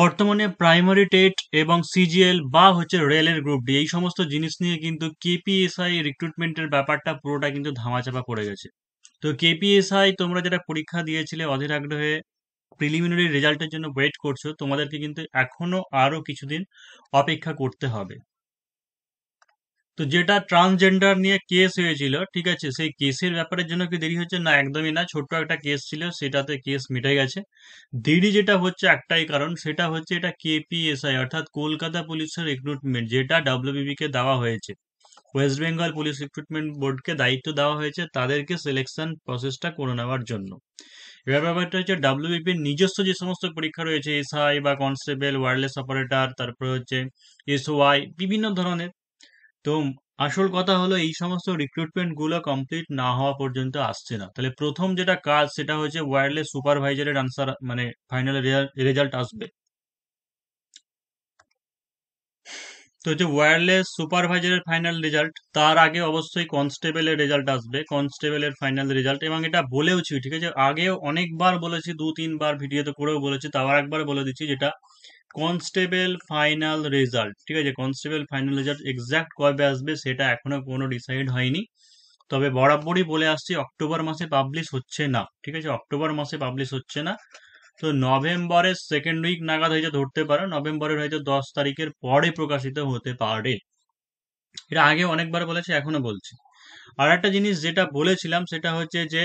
বর্তমানে primary TET এবং CGL বা হচ্ছে রেলের গ্রুপ ডি এই সমস্ত জিনিস নিয়ে কিন্তু কেপিএসআই রিক্রুটমেন্টের ব্যাপারটা পুরোটা কিন্তু ধামাচাপা পড়ে গেছে তো কেপিএসআই তোমরা যেটা পরীক্ষা দিয়েছিলে অধীর আগ্রহে প্রিলিমিনারি রেজাল্টের জন্য ওয়েট করছো তোমাদেরকে কিন্তু এখনো আরও কিছুদিন অপেক্ষা করতে হবে তো যেটা ট্রান্সজেন্ডার নিয়ে কেস হয়েছিল ঠিক আছে সেই কেসের ব্যাপারের জন্য কি দেরি হচ্ছে না একদমই না ছোট্ট একটা কেস ছিল সেটাতে কেস মিটে গেছে দেরি যেটা হচ্ছে একটাই কারণ সেটা হচ্ছে এটা কেপিএসআই অর্থাৎ কলকাতা পুলিশের রিক্রুটমেন্ট যেটা ডাব্লিউবিকে দেওয়া হয়েছে ওয়েস্ট বেঙ্গল পুলিশ রিক্রুটমেন্ট বোর্ডকে দায়িত্ব দেওয়া হয়েছে তাদেরকে সিলেকশন প্রসেসটা করে নেওয়ার জন্য এবার ব্যাপারটা হচ্ছে ডাব্লিউবিপির নিজস্ব যে সমস্ত পরীক্ষা রয়েছে এসআই বা কনস্টেবল ওয়ারলেস অপারেটর তারপরে হচ্ছে এসওয়াই বিভিন্ন ধরনের তো আসল কথা হলো এই সমস্ত রিক্রুটমেন্ট গুলো কমপ্লিট না হওয়া পর্যন্ত আসছে না তাহলে প্রথম যেটা কাজ সেটা হচ্ছে ওয়্যারলেস সুপারভাইজারের আনসার মানে ফাইনাল রেজাল্ট আসবে তো হচ্ছে ওয়্যারলেস সুপারভাইজারের ফাইনাল রেজাল্ট তার আগে অবশ্যই কনস্টেবলের রেজাল্ট আসবে কনস্টেবলের ফাইনাল রেজাল্ট এবং এটা বলেওছি ঠিক আছে আগেও অনেকবার বলেছি দু তিনবার ভিডিওতে করেও বলেছি তাও একবার বলে দিচ্ছি যেটা কনস্টেবল ফাইনাল রেজাল্ট ঠিক আছে কনস্টেবল ফাইনাল রেজাল্ট এক্স্যাক্ট কবে আসবে সেটা এখনও কোনো ডিসাইড হয়নি তবে বরাবরই বলে আসছি অক্টোবর মাসে পাবলিশ হচ্ছে না ঠিক আছে অক্টোবর মাসে পাবলিশ হচ্ছে না তো নভেম্বরের সেকেন্ড উইক নাগাদ হয়তো ধরতে পারো নভেম্বরের হয়তো দশ তারিখের পরে প্রকাশিত হতে পারে এটা আগে অনেকবার বলেছে এখনো বলছি আর একটা জিনিস যেটা বলেছিলাম সেটা হচ্ছে যে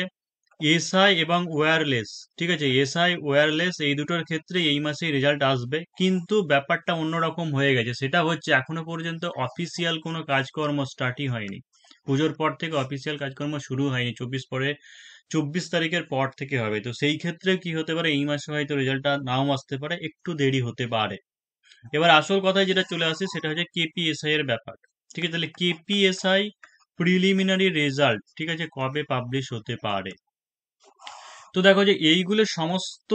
এসআই এবং ওয়ারলেস ঠিক আছে এসআই ওয়ারলেস এই দুটোর ক্ষেত্রে এই মাসেই রেজাল্ট আসবে কিন্তু ব্যাপারটা অন্যরকম হয়ে গেছে সেটা হচ্ছে এখনো পর্যন্ত অফিসিয়াল কোনো কাজকর্ম স্টার্টই হয়নি পুজোর পর থেকে অফিসিয়াল কাজকর্ম শুরু হয়নি চব্বিশ পরে চব্বিশ তারিখের পর থেকে হবে তো সেই ক্ষেত্রে কি হতে পারে এই মাসে হয়তো রেজাল্টটা নাও আসতে পারে একটু দেরি হতে পারে এবার আসল কথায় যেটা চলে আসে সেটা হচ্ছে কেপিএসআই এর ব্যাপার ঠিক আছে তাহলে কেপিএসআই প্রিলিমিনারি রেজাল্ট ঠিক আছে কবে পাবলিশ হতে পারে তো দেখো যে এইগুলো সমস্ত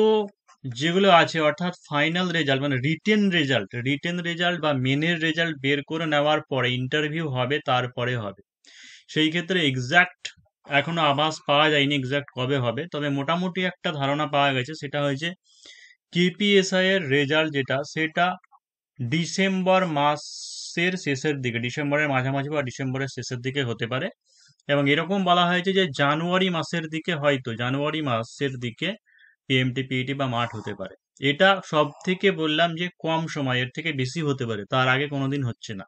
যেগুলো আছে অর্থাৎ ফাইনাল রেজাল্ট মানে রিটেন রেজাল্ট রিটেন রেজাল্ট বা মেনের রেজাল্ট বের করে নেওয়ার পরে ইন্টারভিউ হবে তারপরে হবে সেই ক্ষেত্রে এক্স্যাক্ট এখনো আভাস পাওয়া যায়নি এক্স্যাক্ট কবে হবে তবে মোটামুটি একটা ধারণা পাওয়া গেছে সেটা হয়েছে কেপিএসআই এর রেজাল্ট যেটা সেটা ডিসেম্বর মাসের শেষের দিকে ডিসেম্বরের মাঝামাঝি বা ডিসেম্বরের শেষের দিকে হতে পারে এবং এরকম বলা হয়েছে যে জানুয়ারি মাসের দিকে হয়তো জানুয়ারি মাসের দিকে পিএমটি পিইটি e বা মাঠ হতে পারে এটা সব থেকে বললাম যে কম সময় এর থেকে বেশি হতে পারে তার আগে কোনোদিন হচ্ছে না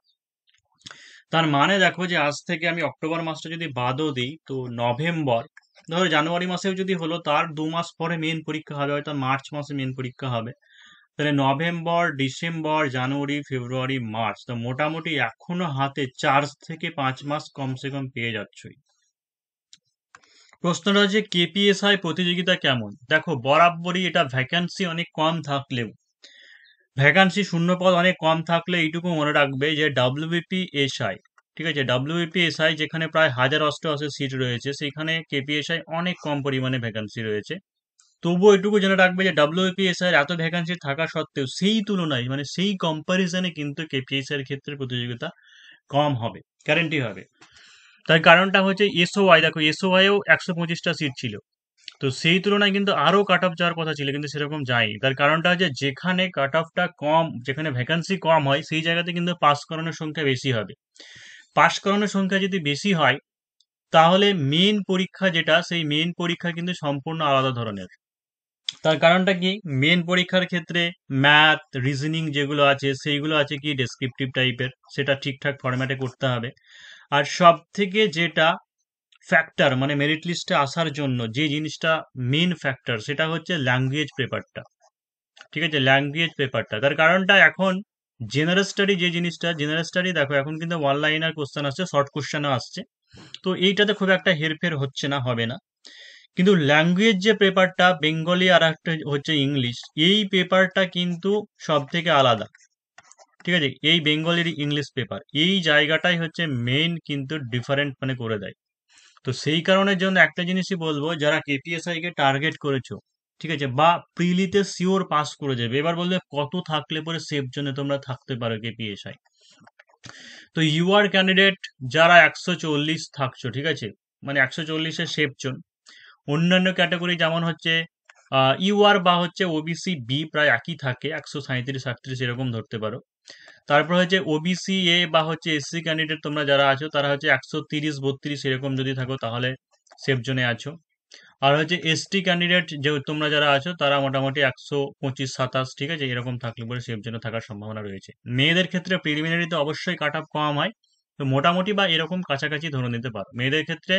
তার মানে দেখো যে আজ থেকে আমি অক্টোবর মাসটা যদি বাদও দিই তো নভেম্বর ধরো জানুয়ারি মাসেও যদি হলো তার দু মাস পরে মেন পরীক্ষা হবে হয়তো মার্চ মাসে মেন পরীক্ষা হবে তাহলে November December January February March তো মোটামুটি এখনো হাতে চার থেকে পাঁচ মাস কমসে কম পেয়ে যাচ্ছই প্রশ্নটা হচ্ছে কেপিএসআই প্রতিযোগিতা কেমন দেখো বরাবরই এটা ভ্যাকান্সি অনেক কম থাকলেও ভ্যাকান্সি শূন্য পদ অনেক কম থাকলে এইটুকু মনে রাখবে যে ডাব্লিউপি এসআই ঠিক আছে ডাব্লিউপি এসআই যেখানে প্রায় হাজার অষ্ট অষ্টআশি সিট রয়েছে সেখানে কেপিএসআই অনেক কম পরিমাণে ভ্যাকান্সি রয়েছে তবুও এটুকু জেনে রাখবে যে ডাব্লিউপিএসআর এত ভ্যাকান্সি থাকা সত্ত্বেও সেই তুলনায় মানে সেই কম্পারিজনে কিন্তু কেপিএসআর ক্ষেত্রে প্রতিযোগিতা কম হবে গ্যারেন্টি হবে তার কারণটা হচ্ছে ওয়াই দেখো ওয়াইও একশো পঁচিশটা সিট ছিল তো সেই তুলনায় কিন্তু আরও কাট অফ যাওয়ার কথা ছিল কিন্তু সেরকম যায়নি তার কারণটা হচ্ছে যেখানে কাট অফটা কম যেখানে ভ্যাকান্সি কম হয় সেই জায়গাতে কিন্তু পাস করানোর সংখ্যা বেশি হবে পাস করানোর সংখ্যা যদি বেশি হয় তাহলে মেন পরীক্ষা যেটা সেই মেন পরীক্ষা কিন্তু সম্পূর্ণ আলাদা ধরনের তার কারণটা কি মেন পরীক্ষার ক্ষেত্রে ম্যাথ রিজনিং যেগুলো আছে সেইগুলো আছে কি ডেসক্রিপটিভ টাইপের সেটা ঠিকঠাক ফরম্যাটে করতে হবে আর সব থেকে যেটা ফ্যাক্টর মানে মেরিট লিস্টে আসার জন্য যে জিনিসটা মেন ফ্যাক্টর সেটা হচ্ছে ল্যাঙ্গুয়েজ পেপারটা ঠিক আছে ল্যাঙ্গুয়েজ পেপারটা তার কারণটা এখন জেনারেল স্টাডি যে জিনিসটা জেনারেল স্টাডি দেখো এখন কিন্তু ওয়ান লাইনার কোশ্চেন আসছে শর্ট কোশ্চেনও আসছে তো এইটাতে খুব একটা হেরফের হচ্ছে না হবে না কিন্তু ল্যাঙ্গুয়েজ যে পেপারটা বেঙ্গলি আর একটা হচ্ছে ইংলিশ এই পেপারটা কিন্তু সব থেকে আলাদা ঠিক আছে এই বেঙ্গলির ইংলিশ পেপার এই জায়গাটাই হচ্ছে মেইন কিন্তু ডিফারেন্ট মানে করে দেয় তো সেই কারণের জন্য একটা জিনিসই বলবো যারা কেপিএসআই কে টার্গেট করেছো ঠিক আছে বা প্রিলিতে সিওর পাস করে যাবে এবার বলবে কত থাকলে পরে সেফ জন্য তোমরা থাকতে পারো কেপিএসআই তো ইউ আর ক্যান্ডিডেট যারা একশো চল্লিশ থাকছো ঠিক আছে মানে একশো চল্লিশে সেফ জন অন্যান্য ক্যাটাগরি যেমন হচ্ছে ইউআর e বা হচ্ছে ওবিসি বি প্রায় একই থাকে একশো সাঁত্রিশ আটত্রিশ এরকম ধরতে পারো তারপর হচ্ছে ওবিসি এ বা হচ্ছে এসসি ক্যান্ডিডেট তোমরা যারা আছো তারা হচ্ছে একশো তিরিশ বত্রিশ এরকম যদি থাকো তাহলে সেফ জোনে আছো আর হচ্ছে এসটি ক্যান্ডিডেট যে তোমরা যারা আছো তারা মোটামুটি একশো পঁচিশ সাতাশ ঠিক আছে এরকম থাকলে পরে সেফ জোনে থাকার সম্ভাবনা রয়েছে মেয়েদের ক্ষেত্রে প্রিলিমিনারিতে অবশ্যই কাট অফ কম হয় তো মোটামুটি বা এরকম কাছাকাছি ধরে নিতে পারো মেয়েদের ক্ষেত্রে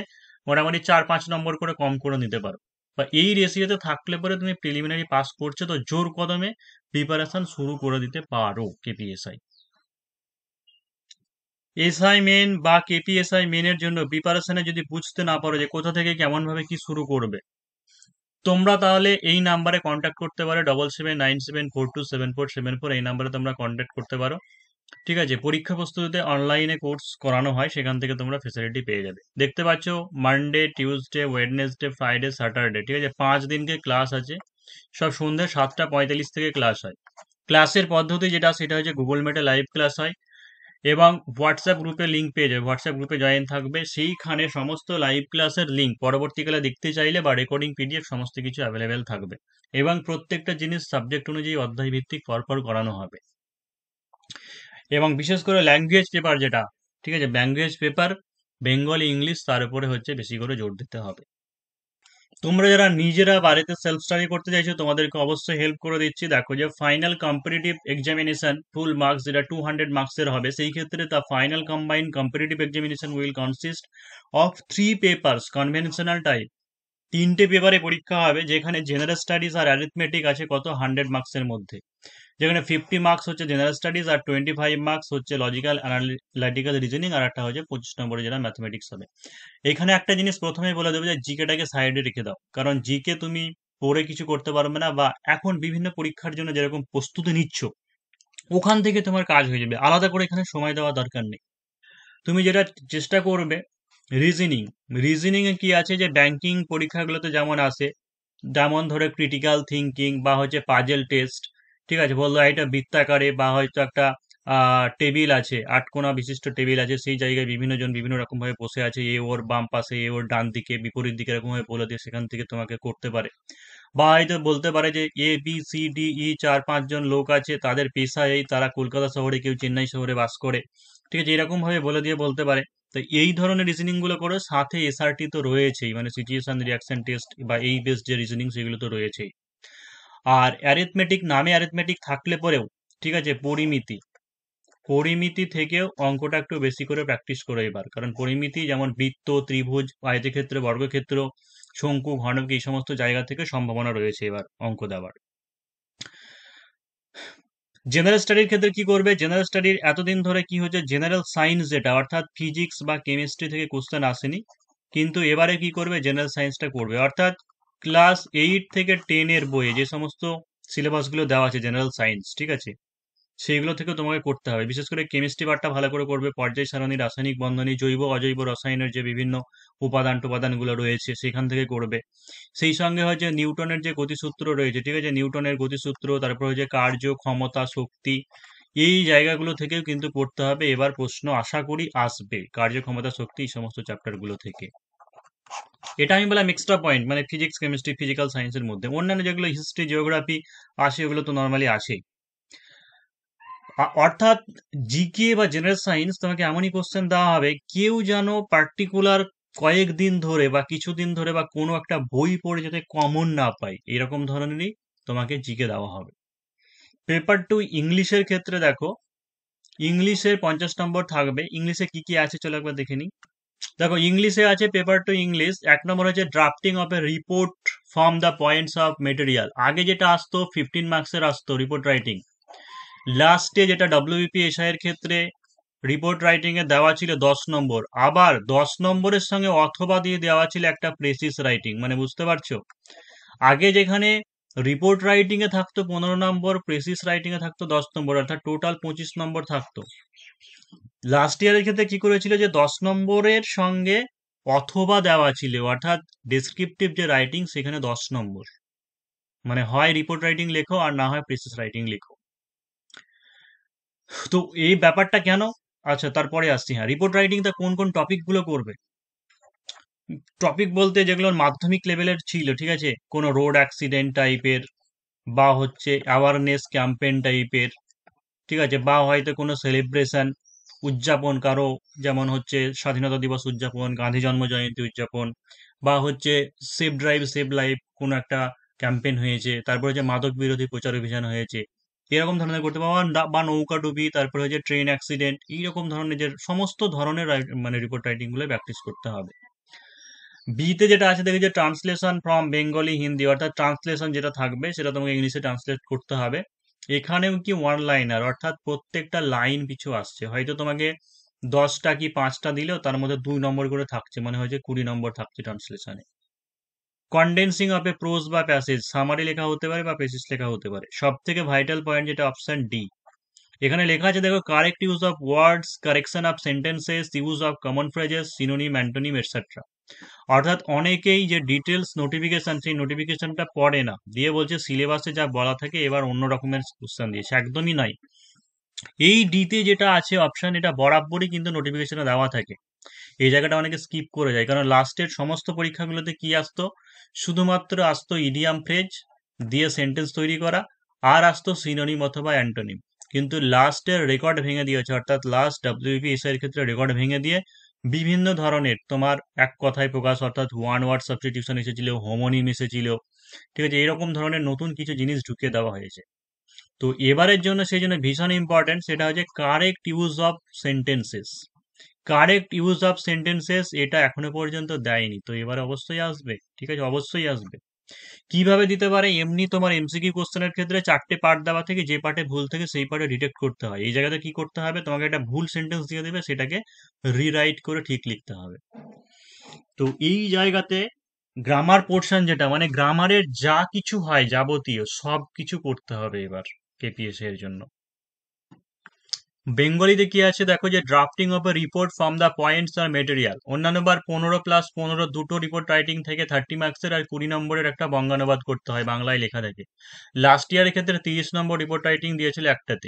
মোটামুটি চার পাঁচ নম্বর করে কম করে নিতে পারো বা এই রেশিওতে থাকলে পরে তুমি প্রিলিমিনারি পাস করছো তো জোর কদমে প্রিপারেশন শুরু করে দিতে পারো কেপিএসআই এসআই মেন বা কেপিএসআই মেনের জন্য প্রিপারেশনে যদি বুঝতে না পারো যে কোথা থেকে কেমনভাবে কি শুরু করবে তোমরা তাহলে এই নাম্বারে কন্ট্যাক্ট করতে পারো double seven nine seven four two seven four seven four এই নাম্বারে তোমরা কন্ট্যাক্ট করতে পারো ঠিক আছে পরীক্ষা প্রস্তুতিতে অনলাইনে কোর্স করানো হয় সেখান থেকে তোমরা ফেসিলিটি পেয়ে যাবে দেখতে পাচ্ছ Monday Tuesday Wednesday Friday Saturday ঠিক আছে পাঁচ দিনকে ক্লাস আছে সব সন্ধ্যে সাতটা পঁয়তাল্লিশ থেকে ক্লাস হয় ক্লাসের পদ্ধতি যেটা সেটা হচ্ছে গুগল মেটে লাইভ ক্লাস হয় এবং হোয়াটসঅ্যাপ গ্রুপে লিঙ্ক পেয়ে যাবে হোয়াটসঅ্যাপ গ্রুপে জয়েন থাকবে সেইখানে সমস্ত লাইভ ক্লাসের লিঙ্ক পরবর্তীকালে দেখতে চাইলে বা রেকর্ডিং পিডিএফ সমস্ত কিছু অ্যাভেলেবেল থাকবে এবং প্রত্যেকটা জিনিস সাবজেক্ট অনুযায়ী অধ্যায় ভিত্তিক পরপর করানো হবে এবং বিশেষ করে ল্যাঙ্গুয়েজ পেপার যেটা ঠিক আছে ল্যাঙ্গুয়েজ পেপার বেঙ্গলি ইংলিশ তার উপরে হচ্ছে বেশি করে জোর দিতে হবে তোমরা যারা নিজেরা বাড়িতে সেলফ স্টাডি করতে চাইছো তোমাদেরকে অবশ্যই হেল্প করে দিচ্ছি দেখো যে final competitive examination full marks যেটা টু হান্ড্রেড মার্কসের হবে সেই ক্ষেত্রে তা final combine competitive examination will consist of three papers conventional type তিনটে পেপারে পরীক্ষা হবে যেখানে জেনারেল স্টাডিজ আর অ্যারিথমেটিক আছে কত হান্ড্রেড মার্কসের মধ্যে যেখানে ফিফটি মার্কস হচ্ছে জেনারেল স্টাডিজ আর টোয়েন্টি ফাইভ মার্কস হচ্ছে লজিক্যাল অ্যানালিটিক্যাল রিজনিং আর একটা হচ্ছে পঁচিশ নম্বরে যেটা ম্যাথমেটিক্স হবে এখানে একটা জিনিস প্রথমেই বলে দেবে যে জিকেটাকে সাইডে রেখে দাও কারণ জিকে তুমি পড়ে কিছু করতে পারবে না বা এখন বিভিন্ন পরীক্ষার জন্য যেরকম প্রস্তুতি নিচ্ছ ওখান থেকে তোমার কাজ হয়ে যাবে আলাদা করে এখানে সময় দেওয়া দরকার নেই তুমি যেটা চেষ্টা করবে রিজনিং রিজনিংয়ে কি আছে যে ব্যাংকিং পরীক্ষাগুলোতে যেমন আসে যেমন ধরো ক্রিটিক্যাল থিঙ্কিং বা হচ্ছে পাজেল টেস্ট ঠিক আছে বললো এটা বৃত্তাকারে বা হয়তো একটা টেবিল আছে আটকোনা বিশিষ্ট টেবিল আছে সেই জায়গায় বিভিন্ন জন বিভিন্ন রকমভাবে বসে আছে এ ওর বাম পাশে এ ওর ডান দিকে বিপরীত দিকে এরকমভাবে বলে দিয়ে সেখান থেকে তোমাকে করতে পারে বা হয়তো বলতে পারে যে A B C D E চার পাঁচজন লোক আছে তাদের পেশা এই তারা কলকাতা শহরে কেউ চেন্নাই শহরে বাস করে ঠিক আছে এরকমভাবে বলে দিয়ে বলতে পারে তো এই ধরনের রিজনিংগুলো করে সাথে এসআরটি তো রয়েছেই মানে সিচুয়েশন রিয়াকশন টেস্ট বা এই বেস যে রিজনিং সেগুলো তো রয়েছেই আর অ্যারিথমেটিক নামে অ্যারিথমেটিক থাকলে পরেও ঠিক আছে পরিমিতি পরিমিতি থেকেও অঙ্কটা একটু বেশি করে প্র্যাকটিস করো এবার কারণ পরিমিতি যেমন বৃত্ত ত্রিভুজ আয়তক্ষেত্র বর্গক্ষেত্র শঙ্কু ঘনক এই সমস্ত জায়গা থেকে সম্ভাবনা রয়েছে এবার অঙ্ক দেওয়ার জেনারেল স্টাডির ক্ষেত্রে কি করবে জেনারেল স্টাডির এতদিন ধরে কি হচ্ছে জেনারেল সায়েন্স যেটা অর্থাৎ ফিজিক্স বা কেমিস্ট্রি থেকে কোশ্চেন আসেনি কিন্তু এবারে কি করবে জেনারেল সায়েন্সটা করবে অর্থাৎ ক্লাস এইট থেকে টেন এর বইয়ে যে সমস্ত সিলেবাসগুলো দেওয়া আছে জেনারেল সায়েন্স ঠিক আছে সেইগুলো থেকে তোমাকে করতে হবে বিশেষ করে কেমিস্ট্রি পার্টটা ভালো করে করবে পর্যায় সারণী রাসায়নিক বন্ধনী জৈব অজৈব রসায়নের যে বিভিন্ন উপাদান টোপাদানগুলো রয়েছে সেখান থেকে করবে সেই সঙ্গে হয় যে নিউটনের যে গতিসূত্র রয়েছে ঠিক আছে নিউটনের গতিসূত্র তারপর হচ্ছে কার্য ক্ষমতা শক্তি এই জায়গাগুলো থেকেও কিন্তু পড়তে হবে এবার প্রশ্ন আশা করি আসবে কার্যক্ষমতা শক্তি এই সমস্ত চ্যাপ্টারগুলো থেকে এটা আমি বললাম এক্সট্রা পয়েন্ট মানে ফিজিক্স কেমিস্ট্রি ফিজিক্যাল সায়েন্সের মধ্যে অন্যান্য যেগুলো হিস্ট্রি জিওগ্রাফি আসে ওগুলো তো নর্মালি আসে অর্থাৎ জিকে বা জেনারেল সায়েন্স তোমাকে এমনই কোশ্চেন দেওয়া হবে কেউ যেন পার্টিকুলার কয়েকদিন ধরে বা কিছুদিন ধরে বা কোনো একটা বই পড়ে যাতে কমন না পায় এরকম ধরনেরই তোমাকে জিকে দেওয়া হবে পেপার টু ইংলিশের ক্ষেত্রে দেখো ইংলিশের পঞ্চাশ নম্বর থাকবে ইংলিশে কি কি আছে চলো একবার দেখে নিই দেখো ইংলিশে আছে পেপার টু ইংলিশ এক নম্বর হচ্ছে drafting of a report from the points of material আগে যেটা আসতো ফিফটিন মার্কসের আসতো রিপোর্ট রাইটিং লাস্টে যেটা ডাব্লিউপি e এর ক্ষেত্রে রিপোর্ট রাইটিংয়ে দেওয়া ছিল দশ নম্বর আবার দশ নম্বরের সঙ্গে অথবা দিয়ে দেওয়া ছিল একটা প্রেসিস রাইটিং মানে বুঝতে পারছো আগে যেখানে রিপোর্ট রাইটিংয়ে থাকতো পনেরো নম্বর প্রেসিস রাইটিংয়ে থাকতো দশ নম্বর অর্থাৎ টোটাল পঁচিশ নম্বর থাকতো লাস্ট ইয়ারের ক্ষেত্রে কি করেছিল যে দশ নম্বরের সঙ্গে অথবা দেওয়া ছিল অর্থাৎ ডিসক্রিপটিভ যে রাইটিং সেখানে দশ নম্বর মানে হয় রিপোর্ট রাইটিং লেখো আর না হয় প্রিসেস রাইটিং লেখো তো এই ব্যাপারটা কেন আচ্ছা তারপরে আসছি হ্যাঁ রিপোর্ট তা কোন কোন টপিকগুলো করবে টপিক বলতে যেগুলো মাধ্যমিক লেভেলের ছিল ঠিক আছে কোনো রোড অ্যাক্সিডেন্ট টাইপের বা হচ্ছে অ্যাওয়ারনেস ক্যাম্পেন টাইপের ঠিক আছে বা হয়তো কোনো সেলিব্রেশন উদযাপন কারো যেমন হচ্ছে স্বাধীনতা দিবস উদযাপন গান্ধী জন্ম জয়ন্তী উদযাপন বা হচ্ছে সেভ ড্রাইভ সেভ লাইফ কোনো একটা ক্যাম্পেইন হয়েছে তারপরে হচ্ছে মাদক বিরোধী প্রচার অভিযান হয়েছে এরকম ধরনের করতে পারবো বা নৌকা ডুবি তারপরে হচ্ছে ট্রেন অ্যাক্সিডেন্ট এইরকম ধরনের যে সমস্ত ধরনের মানে রিপোর্ট রাইটিংগুলো প্র্যাকটিস করতে হবে বিতে যেটা আছে দেখি যে ট্রান্সলেশন ফ্রম বেঙ্গলি হিন্দি অর্থাৎ ট্রান্সলেশন যেটা থাকবে সেটা তোমাকে ইংলিশে ট্রান্সলেট করতে হবে এখানেও কি ওয়ান লাইনার অর্থাৎ প্রত্যেকটা লাইন পিছু আসছে হয়তো তোমাকে দশটা কি পাঁচটা দিলেও তার মধ্যে দুই নম্বর করে থাকছে মানে হয়েছে কুড়ি নম্বর থাকছে ট্রান্সলেশনে কন্ডেন্সিং অফ এ প্রোজ বা প্যাসেজ সামারি লেখা হতে পারে বা প্যাসেজ লেখা হতে পারে সব থেকে ভাইটাল পয়েন্ট যেটা অপশন ডি এখানে লেখা আছে দেখো correct use of words correction of sentences use of common phrases synonym antonym etcetera অর্থাৎ অনেকেই যে ডিটেলস নোটিফিকেশান সেই নোটিফিকেশানটা পড়ে না দিয়ে বলছে সিলেবাসে যা বলা থাকে এবার অন্য রকমের কোশ্চান দিয়েছে একদমই নাই এই ডিতে যেটা আছে অপশান এটা বরাবরই কিন্তু নোটিফিকেশানে দেওয়া থাকে এই জায়গাটা অনেকে স্কিপ করে যায় কারণ লাস্টের সমস্ত পরীক্ষাগুলোতে কি আসতো শুধুমাত্র আসতো ইডিয়াম ফ্রেজ দিয়ে সেন্টেন্স তৈরি করা আর আসতো সিনোনিম অথবা অ্যান্টোনিম কিন্তু লাস্টের রেকর্ড ভেঙে দিয়েছে অর্থাৎ লাস্ট ডাব্লিউপি এর ক্ষেত্রে রেকর্ড ভেঙে দিয়ে বিভিন্ন ধরনের তোমার এক কথায় প্রকাশ অর্থাৎ ওয়ান ওয়ার্ড সাবস্টিটিউশন এসেছিল হোমোনিম এসেছিল ঠিক আছে এরকম ধরনের নতুন কিছু জিনিস ঢুকিয়ে দেওয়া হয়েছে তো এবারের জন্য সেই জন্য ভীষণ ইম্পর্ট্যান্ট সেটা হচ্ছে correct use of sentences correct use of sentences এটা এখনো পর্যন্ত দেয়নি তো এবার অবশ্যই আসবে ঠিক আছে অবশ্যই আসবে কিভাবে দিতে পারে এমনি তোমার এমসিকিউ কোশ্চেনের ক্ষেত্রে চারটে পার্ট দেওয়া থেকে যে পার্টে ভুল থেকে সেই পার্টে ডিটেক্ট করতে হয় এই জায়গাতে কি করতে হবে তোমাকে একটা ভুল সেন্টেন্স দিয়ে দেবে সেটাকে রিরাইট করে ঠিক লিখতে হবে তো এই জায়গাতে গ্রামার পোর্শন যেটা মানে গ্রামারের যা কিছু হয় যাবতীয় সব কিছু করতে হবে এবার কেপিএসএ এর জন্য বেঙ্গলিতে কি আছে দেখো যে drafting of a report from the points আর মেটেরিয়াল অন্যান্য বার পনেরো প্লাস পনেরো দুটো রিপোর্ট রাইটিং থেকে থার্টি মার্কসের আর কুড়ি নম্বরের একটা বঙ্গানুবাদ করতে হয় বাংলায় লেখা থেকে লাস্ট ইয়ারের ক্ষেত্রে তিরিশ নম্বর রিপোর্ট রাইটিং দিয়েছিল একটাতে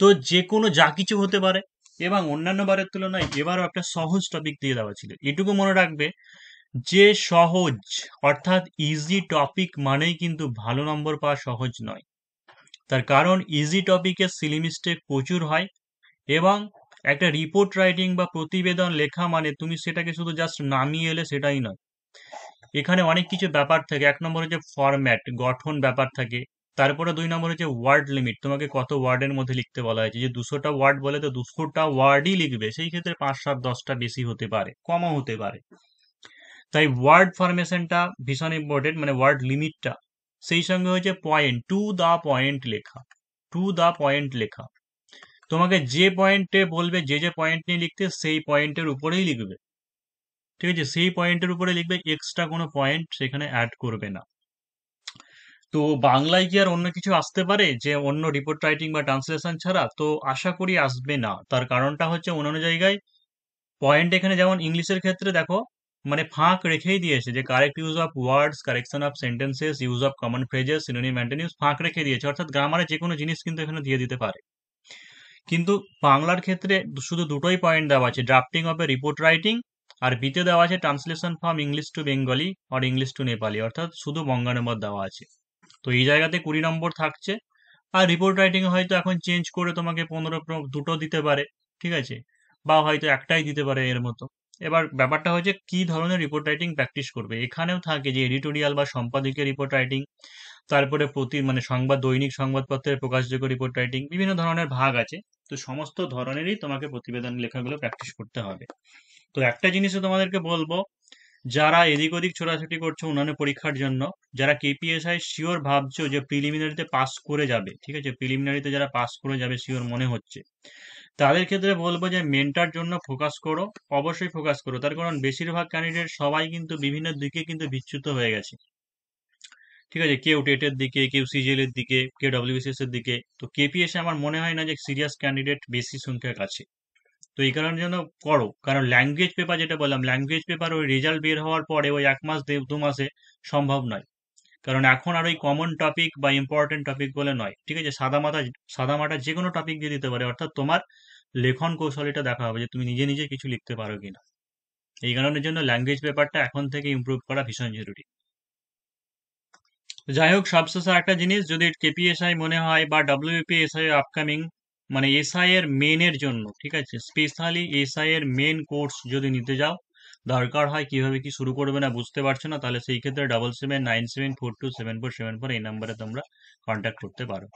তো যে কোনো যা কিছু হতে পারে এবং অন্যান্য বারের তুলনায় এবারও একটা সহজ টপিক দিয়ে দেওয়া ছিল এটুকু মনে রাখবে যে সহজ অর্থাৎ ইজি টপিক মানেই কিন্তু ভালো নম্বর পাওয়া সহজ নয় তার কারণ ইজি টপিকের সিলি মিস্টেক প্রচুর হয় এবং একটা রিপোর্ট রাইটিং বা প্রতিবেদন লেখা মানে তুমি সেটাকে শুধু জাস্ট নামিয়ে এলে সেটাই নয় এখানে অনেক কিছু ব্যাপার থাকে এক নম্বর হচ্ছে ফরম্যাট গঠন ব্যাপার থাকে তারপরে দুই নম্বর হচ্ছে ওয়ার্ড লিমিট তোমাকে কত ওয়ার্ডের মধ্যে লিখতে বলা হয়েছে যে দুশোটা ওয়ার্ড বলে তো দুশোটা ওয়ার্ডই লিখবে সেই ক্ষেত্রে পাঁচ সাত দশটা বেশি হতে পারে কমও হতে পারে তাই ওয়ার্ড ফরমেশনটা ভীষণ ইম্পর্টেন্ট মানে ওয়ার্ড লিমিটটা সেই সঙ্গে হয়েছে পয়েন্ট টু দ্য পয়েন্ট লেখা টু দ্য পয়েন্ট লেখা তোমাকে যে পয়েন্টে বলবে যে যে পয়েন্ট নিয়ে লিখতে সেই পয়েন্টের উপরেই লিখবে ঠিক আছে সেই পয়েন্টের উপরে লিখবে এক্সট্রা কোনো পয়েন্ট সেখানে অ্যাড করবে না তো বাংলায় কি আর অন্য কিছু আসতে পারে যে অন্য রিপোর্ট রাইটিং বা ট্রান্সলেশন ছাড়া তো আশা করি আসবে না তার কারণটা হচ্ছে অন্যান্য জায়গায় পয়েন্ট এখানে যেমন ইংলিশের ক্ষেত্রে দেখো মানে ফাঁক রেখেই দিয়েছে যে correct use of words correction of sentences use of common phrases synonym use ফাঁক রেখে দিয়েছে অর্থাৎ গ্রামারে যে কোনো জিনিস কিন্তু এখানে দিয়ে দিতে পারে কিন্তু বাংলার ক্ষেত্রে শুধু দুটোই পয়েন্ট দেওয়া আছে drafting of a report writing আর বিতে দেওয়া আছে translation from English to Bengali আর ইংলিশ টু নেপালি অর্থাৎ শুধু বঙ্গানুবাদ দেওয়া আছে তো এই জায়গাতে কুড়ি নম্বর থাকছে আর রিপোর্ট রাইটিং হয়তো এখন চেঞ্জ করে তোমাকে পনেরো দুটো দিতে পারে ঠিক আছে বা হয়তো একটাই দিতে পারে এর মতো এবার ব্যাপারটা হয়েছে কি ধরনের রিপোর্ট রাইটিং প্র্যাকটিস করবে এখানেও থাকে যে এডিটোরিয়াল বা সম্পাদকীয় রিপোর্ট রাইটিং তারপরে প্রতি মানে সংবাদ দৈনিক সংবাদপত্রের প্রকাশযোগ্য রিপোর্ট রাইটিং বিভিন্ন ধরনের ভাগ আছে তো সমস্ত ধরনেরই তোমাকে প্রতিবেদন লেখাগুলো প্র্যাকটিস করতে হবে তো একটা জিনিসও তোমাদেরকে বলবো যারা এদিক ওদিক ছোটাছুটি করছো উনানে পরীক্ষার জন্য যারা কেপিএসআই শিওর ভাবছো যে প্রিলিমিনারিতে পাস করে যাবে ঠিক আছে প্রিলিমিনারিতে যারা পাস করে যাবে শিওর মনে হচ্ছে তাদের ক্ষেত্রে বলবো যে মেন্টার জন্য ফোকাস করো অবশ্যই ফোকাস করো তার কারণ বেশিরভাগ ক্যান্ডিডেট সবাই কিন্তু বিভিন্ন দিকে কিন্তু বিচ্যুত হয়ে গেছে ঠিক আছে কেউ টেটের দিকে কেউ সিজিএল এর দিকে কেউ ডাব্লিউসিএস এর দিকে তো কেপিএসআই আমার মনে হয় না যে সিরিয়াস ক্যান্ডিডেট বেশি সংখ্যার কাছে তো এই কারণের জন্য করো কারণ ল্যাঙ্গুয়েজ পেপার যেটা বললাম ল্যাঙ্গুয়েজ পেপার ওই রেজাল্ট বের হওয়ার পরে ওই এক মাস দু মাসে সম্ভব নয় কারণ এখন আর ওই কমন টপিক বা ইম্পর্টেন্ট টপিক বলে নয় ঠিক আছে সাদা সাদা সাদামাটা যে কোনো টপিক দিয়ে দিতে পারে অর্থাৎ তোমার লেখন কৌশল এটা দেখা হবে যে তুমি নিজে নিজে কিছু লিখতে পারো কিনা এই কারণের জন্য ল্যাঙ্গুয়েজ পেপারটা এখন থেকে ইম্প্রুভ করা ভীষণ জরুরি যাই হোক সবশেষে একটা জিনিস যদি কেপিএসআই মনে হয় বা ডাব্লিউপিএসআই আপকামিং মানে এসআই এর মেনের জন্য ঠিক আছে স্পেশালি এসআই এর মেন কোর্স যদি নিতে যাও দরকার হয় কিভাবে কি শুরু করবে না বুঝতে পারছো না তাহলে সেই ক্ষেত্রে double seven nine seven four two seven four seven four এই নাম্বারে তোমরা কন্ট্যাক্ট করতে পারো